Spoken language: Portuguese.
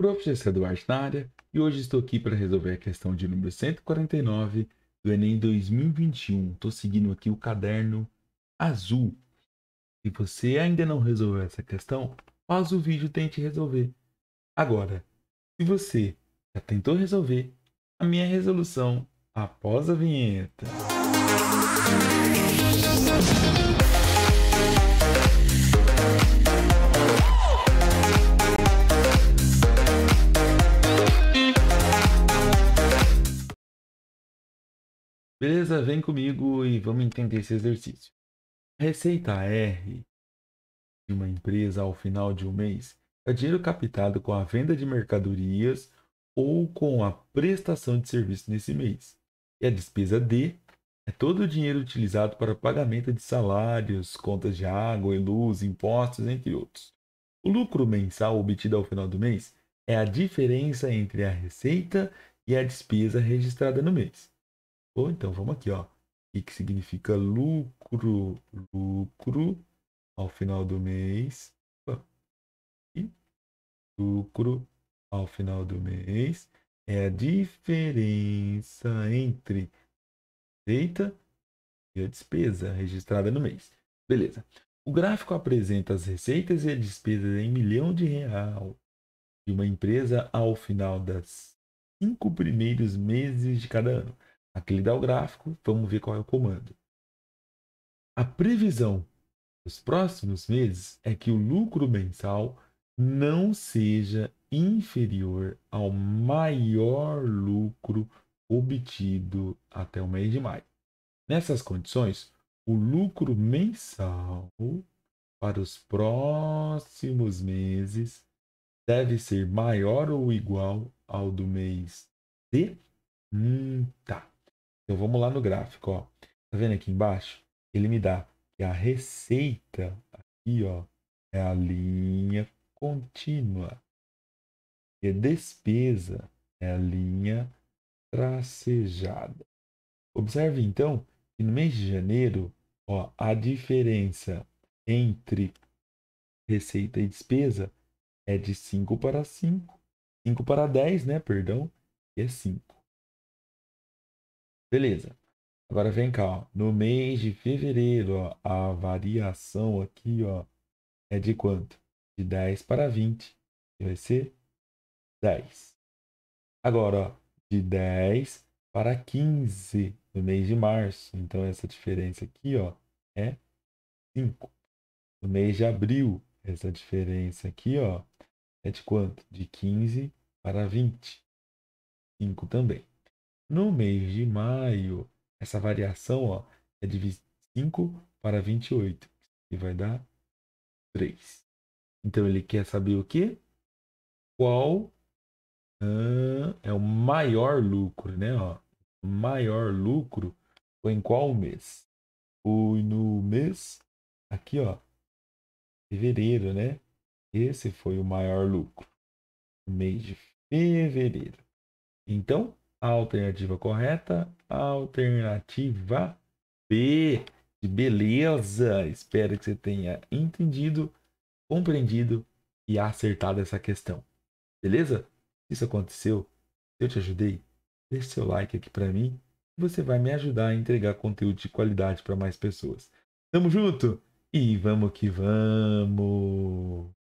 professor Eduardo na área e hoje estou aqui para resolver a questão de número 149 do Enem 2021. Estou seguindo aqui o caderno azul. Se você ainda não resolveu essa questão, faz o vídeo e tente resolver. Agora, se você já tentou resolver, a minha resolução após a vinheta. Beleza? Vem comigo e vamos entender esse exercício. A receita R de uma empresa ao final de um mês é dinheiro captado com a venda de mercadorias ou com a prestação de serviço nesse mês. E a despesa D é todo o dinheiro utilizado para pagamento de salários, contas de água e luz, impostos, entre outros. O lucro mensal obtido ao final do mês é a diferença entre a receita e a despesa registrada no mês. Ou então vamos aqui, ó. O que significa lucro? Lucro ao final do mês. E lucro ao final do mês é a diferença entre receita e a despesa registrada no mês. Beleza. O gráfico apresenta as receitas e as despesas em milhão de real de uma empresa ao final das cinco primeiros meses de cada ano. Aqui ele dá o gráfico, vamos ver qual é o comando. A previsão dos próximos meses é que o lucro mensal não seja inferior ao maior lucro obtido até o mês de maio. Nessas condições, o lucro mensal para os próximos meses deve ser maior ou igual ao do mês de. Hum, tá. Então vamos lá no gráfico, ó. Tá vendo aqui embaixo? Ele me dá que a receita aqui, ó, é a linha contínua. E a despesa é a linha tracejada. Observe então que no mês de janeiro, ó, a diferença entre receita e despesa é de 5 para 5, 5 para 10, né, perdão, e é 5. Beleza. Agora vem cá, ó. No mês de fevereiro, ó, a variação aqui, ó, é de quanto? De 10 para 20. E vai ser 10. Agora, ó, de 10 para 15 no mês de março. Então, essa diferença aqui, ó, é 5. No mês de abril, essa diferença aqui, ó, é de quanto? De 15 para 20. 5 também. No mês de maio, essa variação ó, é de 25 para 28, e vai dar 3. Então ele quer saber o quê? Qual é o maior lucro, né? Ó, maior lucro foi em qual mês? Foi no mês aqui, ó, fevereiro, né? Esse foi o maior lucro, mês de fevereiro. Então, a alternativa correta, alternativa B, beleza. Espero que você tenha entendido, compreendido e acertado essa questão. Beleza? Se isso aconteceu, eu te ajudei, deixe seu like aqui para mim. Você vai me ajudar a entregar conteúdo de qualidade para mais pessoas. Tamo junto e vamos que vamos!